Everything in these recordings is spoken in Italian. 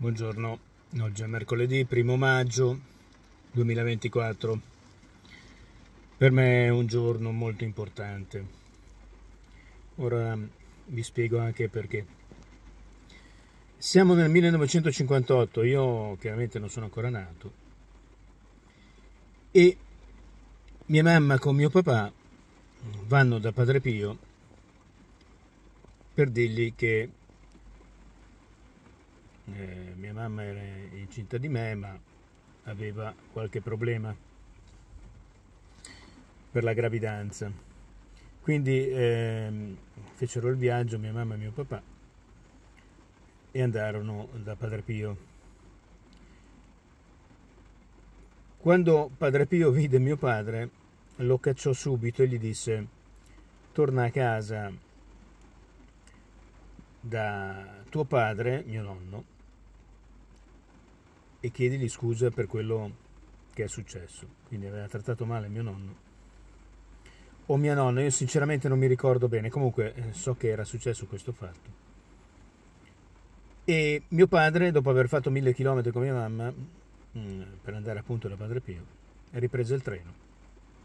Buongiorno, oggi è mercoledì 1 maggio 2024. Per me è un giorno molto importante. Ora mm, vi spiego anche perché. Siamo nel 1958, io chiaramente non sono ancora nato, e mia mamma con mio papà vanno da Padre Pio per dirgli che eh, mia mamma era incinta di me ma aveva qualche problema per la gravidanza quindi eh, fecero il viaggio mia mamma e mio papà e andarono da Padre Pio quando Padre Pio vide mio padre lo cacciò subito e gli disse torna a casa da tuo padre, mio nonno, e chiedigli scusa per quello che è successo. Quindi aveva trattato male mio nonno o mia nonna, io sinceramente non mi ricordo bene, comunque eh, so che era successo questo fatto. E mio padre, dopo aver fatto mille chilometri con mia mamma, mm, per andare appunto da Padre Pio, riprese il treno,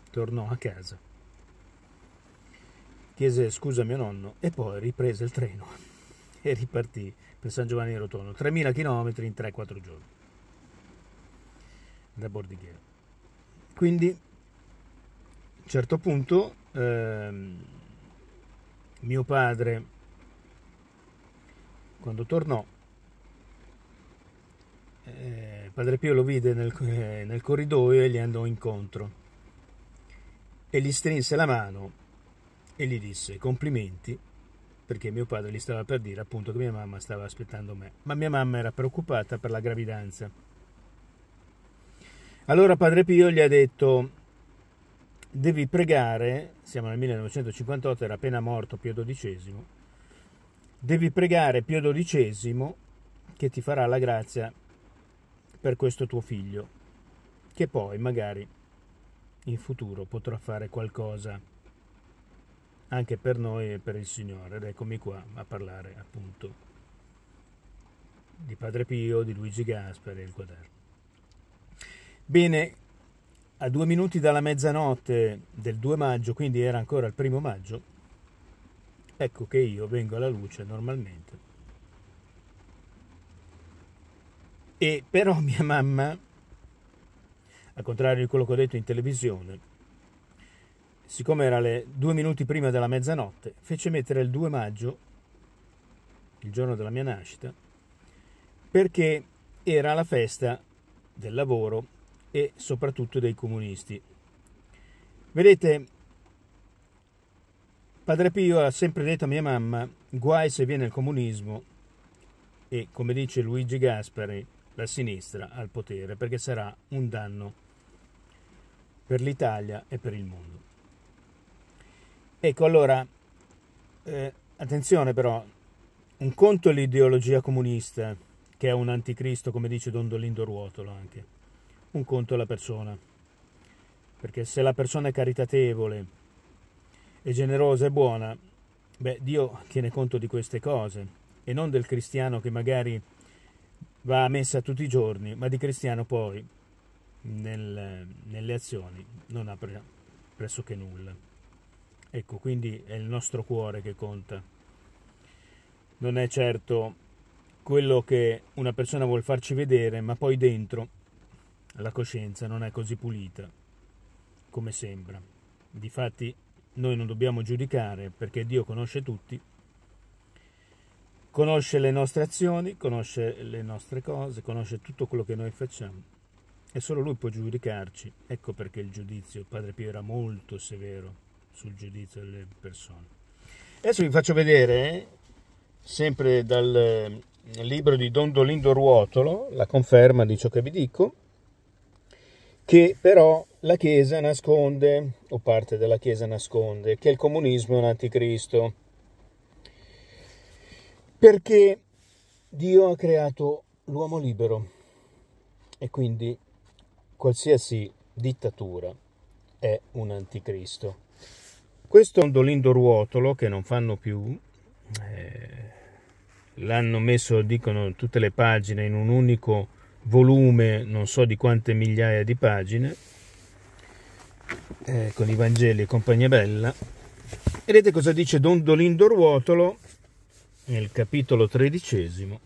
tornò a casa, chiese scusa a mio nonno e poi riprese il treno e ripartì per San Giovanni Rotondo, 3.000 chilometri in 3-4 giorni da board Quindi a un certo punto ehm, mio padre quando tornò eh, padre Pio lo vide nel, eh, nel corridoio e gli andò incontro e gli strinse la mano e gli disse complimenti perché mio padre gli stava per dire appunto che mia mamma stava aspettando me, ma mia mamma era preoccupata per la gravidanza. Allora Padre Pio gli ha detto, devi pregare, siamo nel 1958, era appena morto Pio XII, devi pregare Pio XII che ti farà la grazia per questo tuo figlio, che poi magari in futuro potrà fare qualcosa anche per noi e per il Signore. Ed eccomi qua a parlare appunto di Padre Pio, di Luigi Gasperi e il quaderno. Bene, a due minuti dalla mezzanotte del 2 maggio, quindi era ancora il primo maggio, ecco che io vengo alla luce normalmente. E però mia mamma, al contrario di quello che ho detto in televisione, siccome era le due minuti prima della mezzanotte, fece mettere il 2 maggio, il giorno della mia nascita, perché era la festa del lavoro e soprattutto dei comunisti. Vedete, Padre Pio ha sempre detto a mia mamma, guai se viene il comunismo e, come dice Luigi Gaspari, la sinistra al potere, perché sarà un danno per l'Italia e per il mondo. Ecco, allora, eh, attenzione però, un conto è l'ideologia comunista, che è un anticristo, come dice Don Dolindo Ruotolo anche, un conto è la persona. Perché se la persona è caritatevole, è generosa e buona, beh, Dio tiene conto di queste cose e non del cristiano che magari va a messa tutti i giorni, ma di cristiano poi nel, nelle azioni non ha pressoché nulla. Ecco, quindi è il nostro cuore che conta. Non è certo quello che una persona vuol farci vedere, ma poi dentro la coscienza non è così pulita come sembra. Difatti noi non dobbiamo giudicare perché Dio conosce tutti, conosce le nostre azioni, conosce le nostre cose, conosce tutto quello che noi facciamo e solo lui può giudicarci. Ecco perché il giudizio, Padre Pio era molto severo sul giudizio delle persone. Adesso vi faccio vedere, sempre dal eh, libro di Don Dolindo Ruotolo, la conferma di ciò che vi dico, che però la Chiesa nasconde, o parte della Chiesa nasconde, che il comunismo è un anticristo. Perché Dio ha creato l'uomo libero e quindi qualsiasi dittatura è un anticristo. Questo è un ondolindo ruotolo che non fanno più, eh, l'hanno messo, dicono, tutte le pagine in un unico volume non so di quante migliaia di pagine eh, con i Vangeli e compagnia bella vedete cosa dice Don Dolindo Ruotolo nel capitolo tredicesimo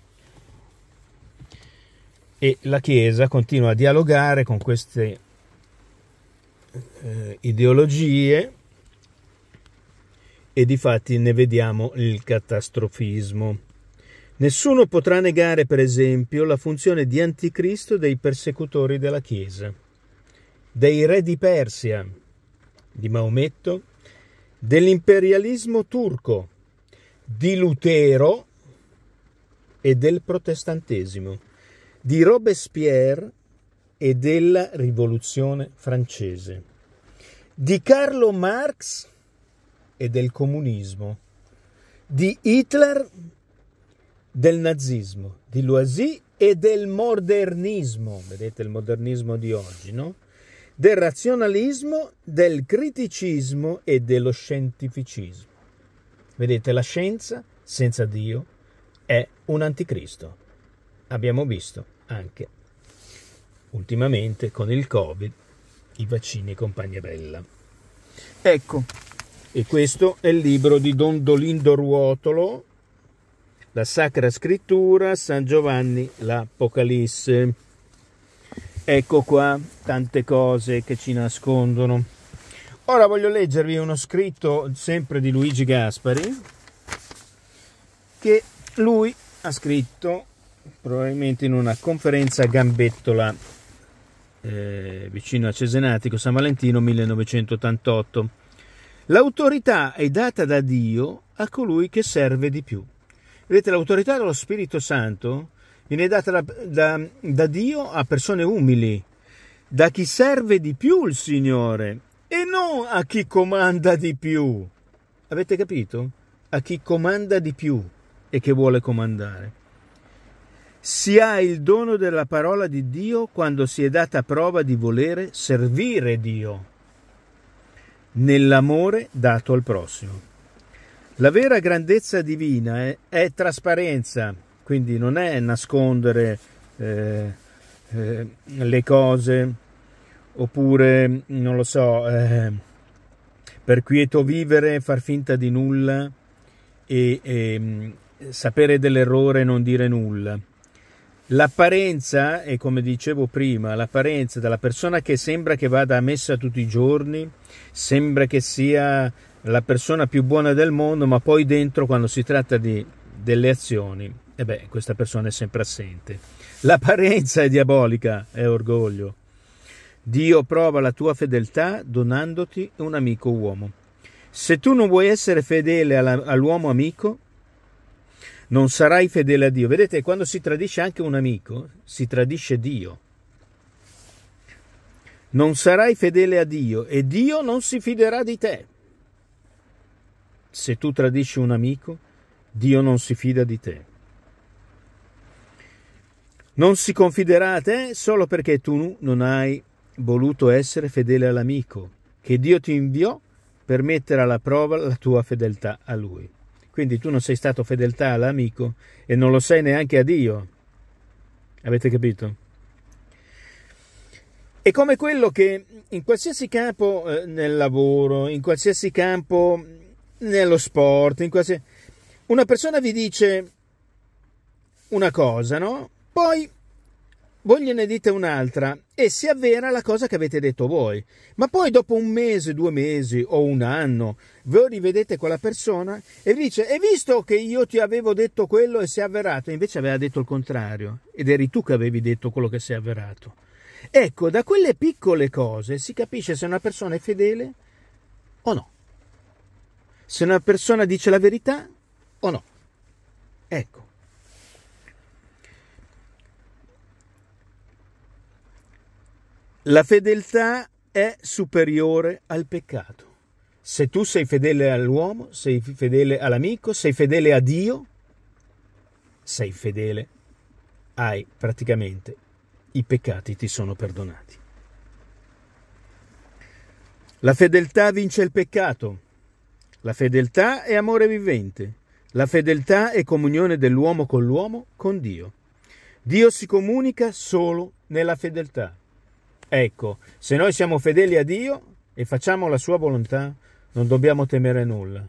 e la Chiesa continua a dialogare con queste eh, ideologie e di fatti ne vediamo il catastrofismo. Nessuno potrà negare, per esempio, la funzione di anticristo dei persecutori della Chiesa, dei re di Persia, di Maometto, dell'imperialismo turco, di Lutero e del protestantesimo, di Robespierre e della rivoluzione francese, di Carlo Marx e del comunismo, di Hitler e del nazismo di Loisy e del modernismo, vedete il modernismo di oggi, no? del razionalismo, del criticismo e dello scientificismo. Vedete, la scienza senza Dio è un anticristo. Abbiamo visto anche ultimamente con il Covid i vaccini e compagnia bella. Ecco, e questo è il libro di Don Dolindo Ruotolo, la Sacra Scrittura, San Giovanni, l'Apocalisse. Ecco qua tante cose che ci nascondono. Ora voglio leggervi uno scritto sempre di Luigi Gaspari che lui ha scritto probabilmente in una conferenza a Gambettola eh, vicino a Cesenatico San Valentino 1988. L'autorità è data da Dio a colui che serve di più. Vedete, l'autorità dello Spirito Santo viene data da, da, da Dio a persone umili, da chi serve di più il Signore e non a chi comanda di più. Avete capito? A chi comanda di più e che vuole comandare. Si ha il dono della parola di Dio quando si è data prova di volere servire Dio nell'amore dato al prossimo. La vera grandezza divina è, è trasparenza, quindi non è nascondere eh, eh, le cose oppure, non lo so, eh, per quieto vivere, far finta di nulla e, e mm, sapere dell'errore e non dire nulla. L'apparenza, e come dicevo prima, l'apparenza della persona che sembra che vada a messa tutti i giorni, sembra che sia la persona più buona del mondo, ma poi dentro quando si tratta di, delle azioni, e eh beh, questa persona è sempre assente. L'apparenza è diabolica, è orgoglio. Dio prova la tua fedeltà donandoti un amico uomo. Se tu non vuoi essere fedele alla, all'uomo amico, non sarai fedele a Dio. Vedete, quando si tradisce anche un amico, si tradisce Dio. Non sarai fedele a Dio e Dio non si fiderà di te. Se tu tradisci un amico, Dio non si fida di te. Non si confiderà a te solo perché tu non hai voluto essere fedele all'amico che Dio ti inviò per mettere alla prova la tua fedeltà a lui. Quindi tu non sei stato fedeltà all'amico e non lo sei neanche a Dio. Avete capito? È come quello che in qualsiasi campo eh, nel lavoro, in qualsiasi campo nello sport, in qualsiasi... Una persona vi dice una cosa, no? Poi voi gliene dite un'altra e si avvera la cosa che avete detto voi. Ma poi dopo un mese, due mesi o un anno, voi rivedete quella persona e vi dice, e visto che io ti avevo detto quello e si è avverato, invece aveva detto il contrario ed eri tu che avevi detto quello che si è avverato. Ecco, da quelle piccole cose si capisce se una persona è fedele o no se una persona dice la verità o no. Ecco. La fedeltà è superiore al peccato. Se tu sei fedele all'uomo, sei fedele all'amico, sei fedele a Dio, sei fedele, hai praticamente i peccati ti sono perdonati. La fedeltà vince il peccato. La fedeltà è amore vivente. La fedeltà è comunione dell'uomo con l'uomo, con Dio. Dio si comunica solo nella fedeltà. Ecco, se noi siamo fedeli a Dio e facciamo la sua volontà, non dobbiamo temere nulla,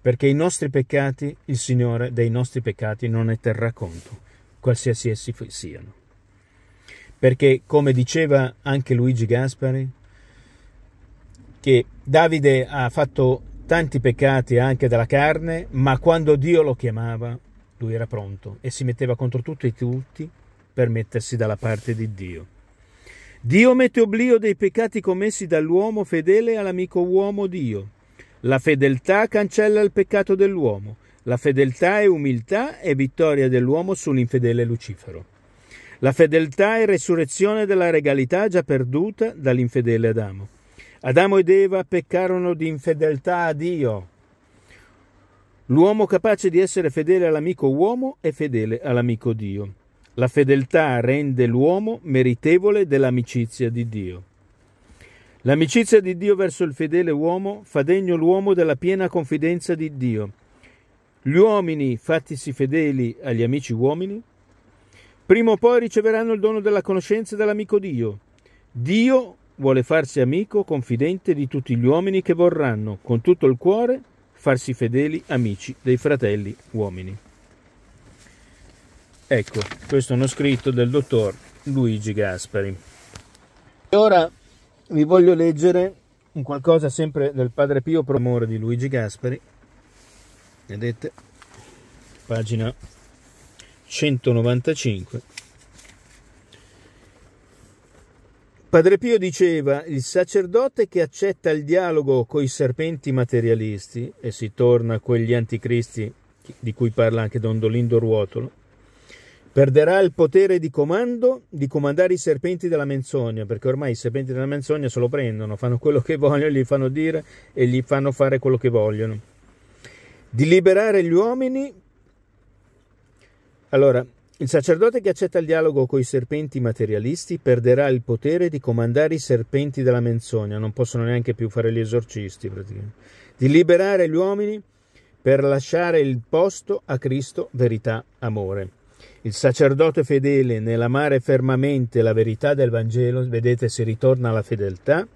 perché i nostri peccati, il Signore dei nostri peccati non ne terrà conto, qualsiasi essi siano. Perché, come diceva anche Luigi Gaspari, che Davide ha fatto tanti peccati anche della carne, ma quando Dio lo chiamava, lui era pronto e si metteva contro tutti e tutti per mettersi dalla parte di Dio. Dio mette oblio dei peccati commessi dall'uomo fedele all'amico uomo Dio. La fedeltà cancella il peccato dell'uomo. La fedeltà è umiltà e vittoria dell'uomo sull'infedele Lucifero. La fedeltà è resurrezione della regalità già perduta dall'infedele Adamo. Adamo ed Eva peccarono di infedeltà a Dio. L'uomo capace di essere fedele all'amico uomo è fedele all'amico Dio. La fedeltà rende l'uomo meritevole dell'amicizia di Dio. L'amicizia di Dio verso il fedele uomo fa degno l'uomo della piena confidenza di Dio. Gli uomini, fattisi fedeli agli amici uomini, prima o poi riceveranno il dono della conoscenza dell'amico Dio. Dio vuole farsi amico confidente di tutti gli uomini che vorranno, con tutto il cuore, farsi fedeli amici dei fratelli uomini. Ecco, questo è uno scritto del dottor Luigi Gaspari. E ora vi voglio leggere un qualcosa sempre del Padre Pio Promore di Luigi Gaspari. Vedete? Pagina 195. Padre Pio diceva, il sacerdote che accetta il dialogo coi serpenti materialisti, e si torna a quegli anticristi di cui parla anche Don Dolindo Ruotolo, perderà il potere di comando di comandare i serpenti della menzogna, perché ormai i serpenti della menzogna se lo prendono, fanno quello che vogliono, gli fanno dire e gli fanno fare quello che vogliono. Di liberare gli uomini. Allora, il sacerdote che accetta il dialogo con i serpenti materialisti perderà il potere di comandare i serpenti della menzogna, non possono neanche più fare gli esorcisti, praticamente. di liberare gli uomini per lasciare il posto a Cristo verità amore. Il sacerdote fedele nell'amare fermamente la verità del Vangelo, vedete si ritorna alla fedeltà,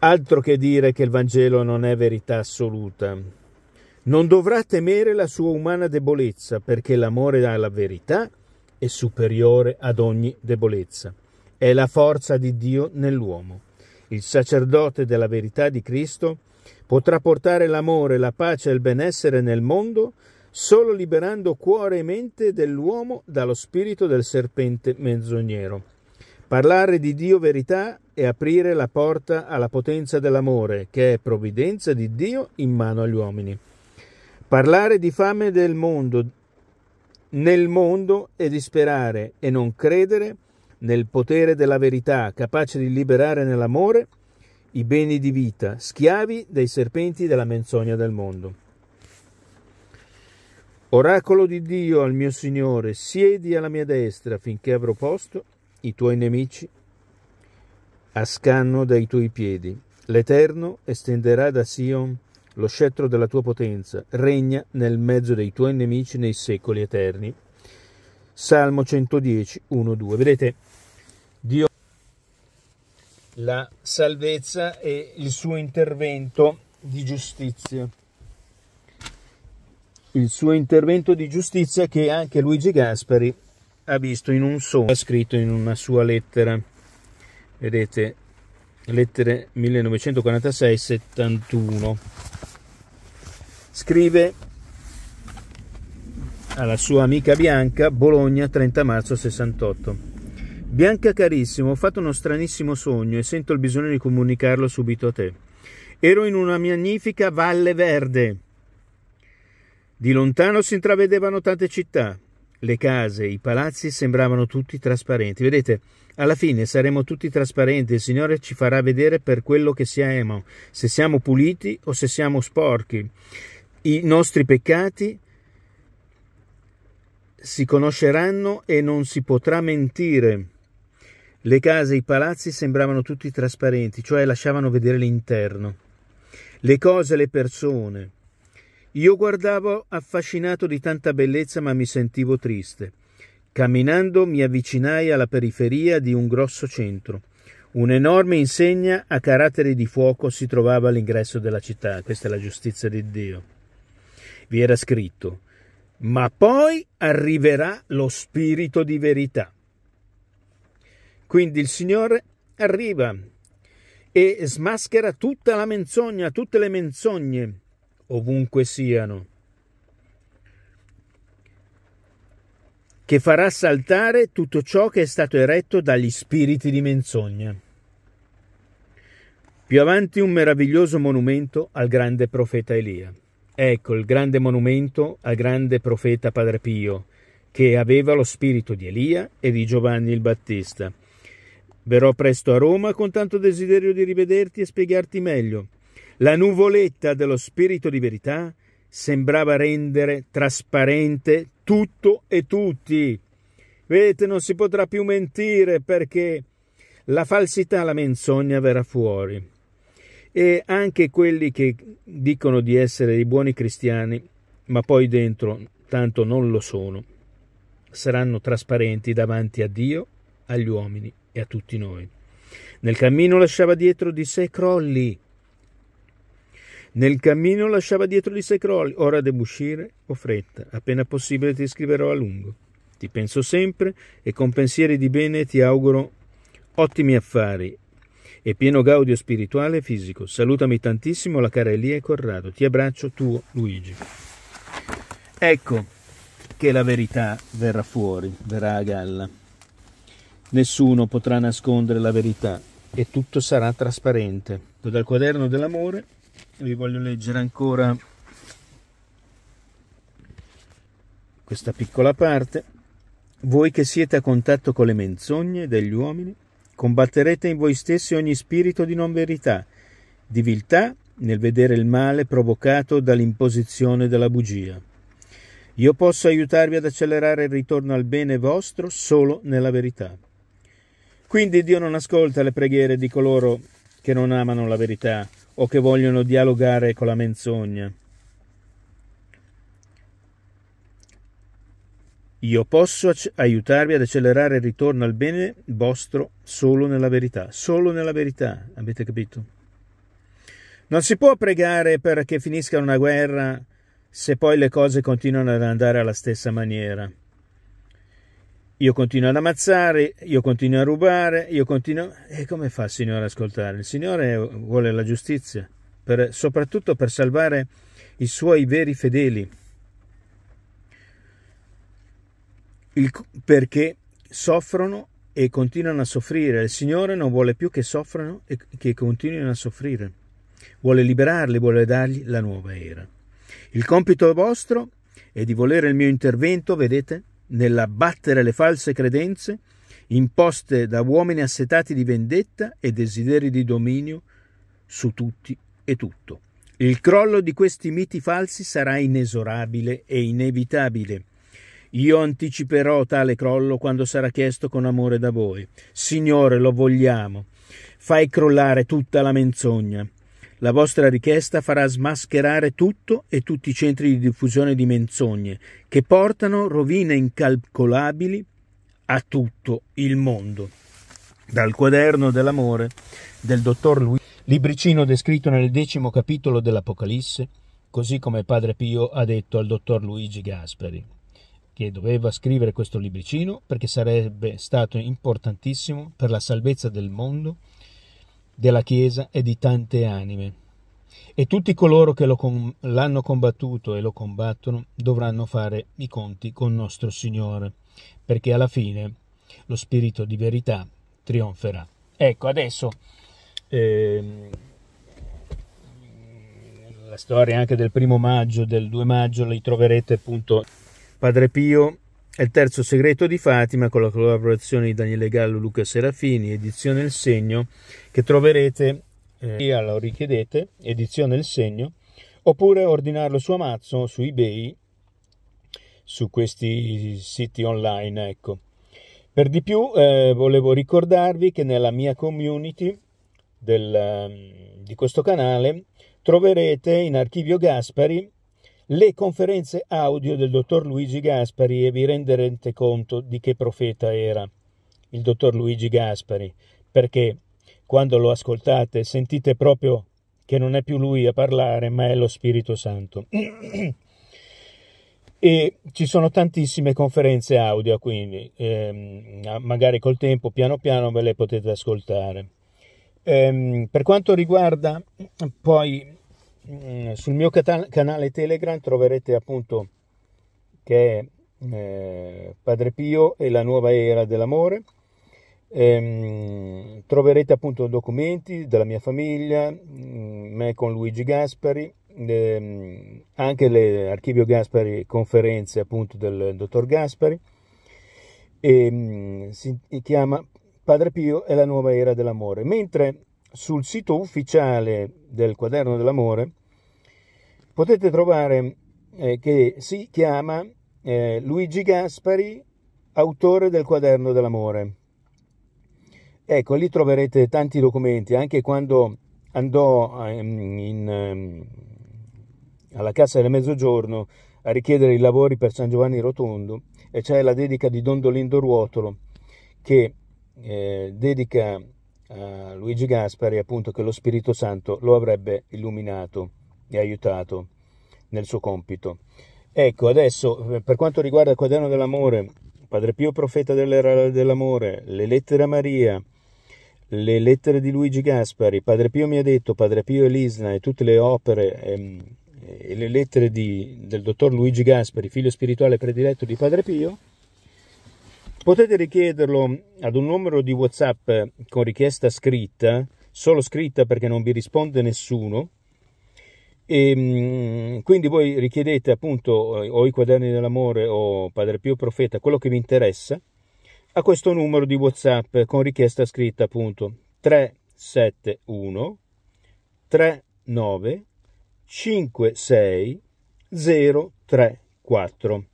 altro che dire che il Vangelo non è verità assoluta, non dovrà temere la sua umana debolezza, perché l'amore alla verità è superiore ad ogni debolezza. È la forza di Dio nell'uomo. Il sacerdote della verità di Cristo potrà portare l'amore, la pace e il benessere nel mondo solo liberando cuore e mente dell'uomo dallo spirito del serpente menzognero. Parlare di Dio verità è aprire la porta alla potenza dell'amore, che è provvidenza di Dio in mano agli uomini. Parlare di fame del mondo, nel mondo e disperare e non credere nel potere della verità, capace di liberare nell'amore i beni di vita, schiavi dei serpenti della menzogna del mondo. Oracolo di Dio al mio Signore, siedi alla mia destra finché avrò posto i tuoi nemici a scanno dai tuoi piedi. L'Eterno estenderà da Sion lo scettro della tua potenza, regna nel mezzo dei tuoi nemici nei secoli eterni. Salmo 110, 1, 2. Vedete, Dio la salvezza e il suo intervento di giustizia. Il suo intervento di giustizia che anche Luigi Gaspari ha visto in un sogno, ha scritto in una sua lettera. Vedete, lettere 1946-71 scrive alla sua amica Bianca, Bologna, 30 marzo 68. Bianca carissimo, ho fatto uno stranissimo sogno e sento il bisogno di comunicarlo subito a te. Ero in una magnifica valle verde. Di lontano si intravedevano tante città. Le case, i palazzi sembravano tutti trasparenti. Vedete, alla fine saremo tutti trasparenti, il Signore ci farà vedere per quello che siamo, se siamo puliti o se siamo sporchi i nostri peccati si conosceranno e non si potrà mentire. Le case e i palazzi sembravano tutti trasparenti, cioè lasciavano vedere l'interno, le cose, le persone. Io guardavo affascinato di tanta bellezza, ma mi sentivo triste. Camminando mi avvicinai alla periferia di un grosso centro. Un'enorme insegna a carattere di fuoco si trovava all'ingresso della città. Questa è la giustizia di Dio vi era scritto, ma poi arriverà lo spirito di verità. Quindi il Signore arriva e smaschera tutta la menzogna, tutte le menzogne, ovunque siano, che farà saltare tutto ciò che è stato eretto dagli spiriti di menzogna. Più avanti un meraviglioso monumento al grande profeta Elia. Ecco il grande monumento al grande profeta Padre Pio, che aveva lo spirito di Elia e di Giovanni il Battista. Verrò presto a Roma con tanto desiderio di rivederti e spiegarti meglio. La nuvoletta dello spirito di verità sembrava rendere trasparente tutto e tutti. Vedete, non si potrà più mentire perché la falsità, la menzogna verrà fuori e anche quelli che dicono di essere i buoni cristiani, ma poi dentro tanto non lo sono, saranno trasparenti davanti a Dio, agli uomini e a tutti noi. Nel cammino lasciava dietro di sé crolli. Nel cammino lasciava dietro di sé crolli. Ora devo uscire, ho fretta, appena possibile ti scriverò a lungo. Ti penso sempre e con pensieri di bene ti auguro ottimi affari e pieno gaudio spirituale e fisico. Salutami tantissimo la cara Elia e Corrado. Ti abbraccio, tuo Luigi. Ecco che la verità verrà fuori, verrà a galla. Nessuno potrà nascondere la verità e tutto sarà trasparente. Dal quaderno dell'amore vi voglio leggere ancora questa piccola parte. Voi che siete a contatto con le menzogne degli uomini, Combatterete in voi stessi ogni spirito di non verità, di viltà nel vedere il male provocato dall'imposizione della bugia. Io posso aiutarvi ad accelerare il ritorno al bene vostro solo nella verità. Quindi Dio non ascolta le preghiere di coloro che non amano la verità o che vogliono dialogare con la menzogna. Io posso aiutarvi ad accelerare il ritorno al bene vostro solo nella verità, solo nella verità, avete capito? Non si può pregare perché finisca una guerra se poi le cose continuano ad andare alla stessa maniera. Io continuo ad ammazzare, io continuo a rubare, io continuo... E come fa il Signore ad ascoltare? Il Signore vuole la giustizia, per, soprattutto per salvare i suoi veri fedeli. il, perché soffrono e continuano a soffrire. Il Signore non vuole più che soffrano e che continuino a soffrire. Vuole liberarli, vuole dargli la nuova era. Il compito vostro è di volere il mio intervento, vedete, nell'abbattere le false credenze imposte da uomini assetati di vendetta e desideri di dominio su tutti e tutto. Il crollo di questi miti falsi sarà inesorabile e inevitabile. Io anticiperò tale crollo quando sarà chiesto con amore da voi. Signore, lo vogliamo. Fai crollare tutta la menzogna. La vostra richiesta farà smascherare tutto e tutti i centri di diffusione di menzogne che portano rovine incalcolabili a tutto il mondo. Dal quaderno dell'amore del dottor Luigi, libricino descritto nel decimo capitolo dell'Apocalisse, così come Padre Pio ha detto al dottor Luigi Gasperi che doveva scrivere questo libricino perché sarebbe stato importantissimo per la salvezza del mondo, della Chiesa e di tante anime. E tutti coloro che com- l'hanno combattuto e lo combattono dovranno fare i conti con nostro Signore, perché alla fine lo spirito di verità trionferà. Ecco, adesso eh, la storia anche del primo maggio, del 2 maggio, li troverete appunto Padre Pio è il terzo segreto di Fatima con la collaborazione di Daniele Gallo, Luca Serafini, edizione Il Segno, che troverete, eh, lo richiedete, edizione Il Segno, oppure ordinarlo su Amazon, su eBay, su questi siti online, ecco. Per di più eh, volevo ricordarvi che nella mia community del, ehm, di questo canale troverete in archivio Gaspari le conferenze audio del dottor Luigi Gaspari e vi renderete conto di che profeta era il dottor Luigi Gaspari, perché quando lo ascoltate sentite proprio che non è più lui a parlare, ma è lo Spirito Santo. e ci sono tantissime conferenze audio, quindi ehm, magari col tempo, piano piano, ve le potete ascoltare. Ehm, per quanto riguarda poi Mm, sul mio canale Telegram troverete appunto che è eh, Padre Pio e la nuova era dell'amore. Ehm, troverete appunto documenti della mia famiglia, mm, me con Luigi Gaspari, ehm, anche l'archivio Gaspari conferenze appunto del dottor Gaspari. Ehm, si chiama Padre Pio e la nuova era dell'amore. Mentre sul sito ufficiale del Quaderno dell'Amore potete trovare eh, che si chiama eh, Luigi Gaspari, autore del quaderno dell'amore. Ecco, lì troverete tanti documenti, anche quando andò ehm, in, ehm, alla Cassa del Mezzogiorno a richiedere i lavori per San Giovanni Rotondo, e c'è la dedica di Dondolindo Ruotolo che eh, dedica a Luigi Gaspari appunto che lo Spirito Santo lo avrebbe illuminato e aiutato nel suo compito. Ecco, adesso per quanto riguarda il quaderno dell'amore, Padre Pio profeta dell'amore, le lettere a Maria, le lettere di Luigi Gaspari, Padre Pio mi ha detto, Padre Pio e l'Isna e tutte le opere e, ehm, e le lettere di, del dottor Luigi Gaspari, figlio spirituale prediletto di Padre Pio, potete richiederlo ad un numero di WhatsApp eh, con richiesta scritta, solo scritta perché non vi risponde nessuno, e, ehm, quindi voi richiedete appunto eh, o i quaderni dell'amore o Padre Pio Profeta, quello che vi interessa, a questo numero di WhatsApp con richiesta scritta appunto 371 39 56 034.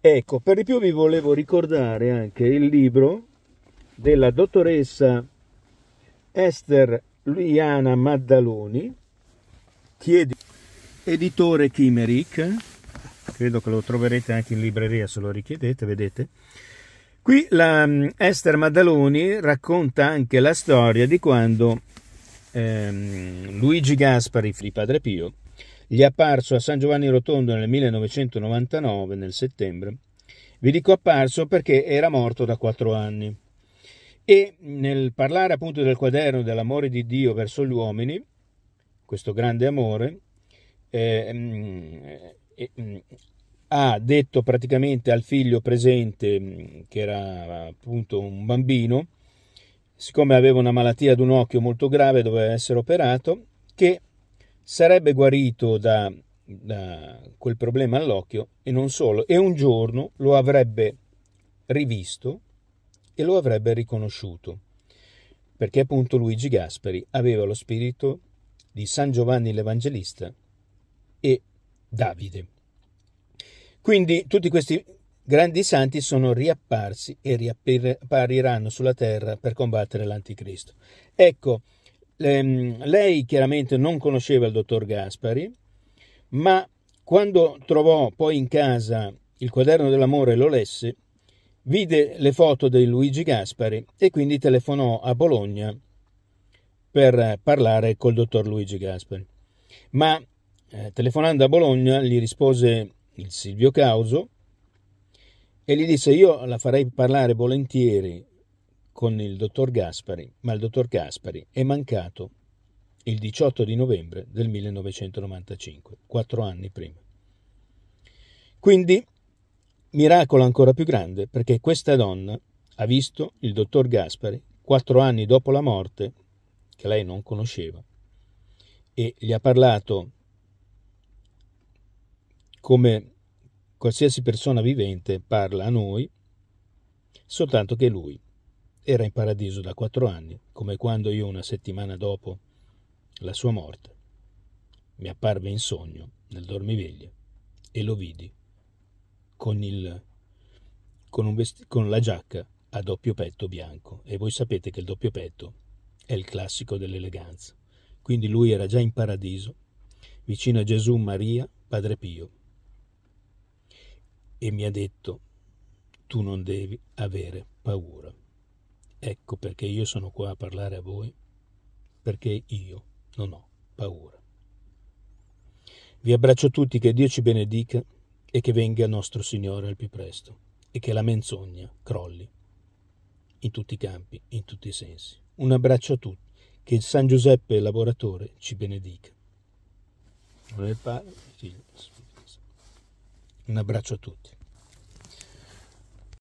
Ecco, per di più vi volevo ricordare anche il libro della dottoressa Esther Luiana Maddaloni, Chiedi. Editore Chimeric, credo che lo troverete anche in libreria se lo richiedete, vedete. Qui la mm, Esther Maddaloni racconta anche la storia di quando ehm, Luigi Gaspari, di Padre Pio, gli è apparso a San Giovanni Rotondo nel 1999, nel settembre. Vi dico apparso perché era morto da quattro anni. E nel parlare appunto del quaderno dell'amore di Dio verso gli uomini, questo grande amore, eh, mm, eh, eh mm, ha detto praticamente al figlio presente, mm, che era appunto un bambino, siccome aveva una malattia ad un occhio molto grave, doveva essere operato, che sarebbe guarito da, da quel problema all'occhio e non solo, e un giorno lo avrebbe rivisto e lo avrebbe riconosciuto, perché appunto Luigi Gasperi aveva lo spirito di San Giovanni l'Evangelista e Davide. Quindi tutti questi grandi santi sono riapparsi e riappariranno sulla terra per combattere l'anticristo. Ecco, ehm, lei chiaramente non conosceva il dottor Gaspari, ma quando trovò poi in casa il quaderno dell'amore e lo lesse, vide le foto di Luigi Gaspari e quindi telefonò a Bologna per parlare col dottor Luigi Gasperi. Ma eh, telefonando a Bologna gli rispose il Silvio Causo e gli disse io la farei parlare volentieri con il dottor Gaspari, ma il dottor Gaspari è mancato il 18 di novembre del 1995, quattro anni prima. Quindi, miracolo ancora più grande perché questa donna ha visto il dottor Gaspari quattro anni dopo la morte che lei non conosceva, e gli ha parlato come qualsiasi persona vivente parla a noi, soltanto che lui era in paradiso da quattro anni, come quando io una settimana dopo la sua morte mi apparve in sogno nel dormiveglia e lo vidi con, il, con, vesti- con la giacca a doppio petto bianco e voi sapete che il doppio petto è il classico dell'eleganza. Quindi lui era già in paradiso, vicino a Gesù, Maria, Padre Pio. E mi ha detto, tu non devi avere paura. Ecco perché io sono qua a parlare a voi, perché io non ho paura. Vi abbraccio tutti, che Dio ci benedica e che venga nostro Signore al più presto e che la menzogna crolli in tutti i campi, in tutti i sensi. Un abbraccio a tutti, che il San Giuseppe lavoratore ci benedica. Un abbraccio a tutti.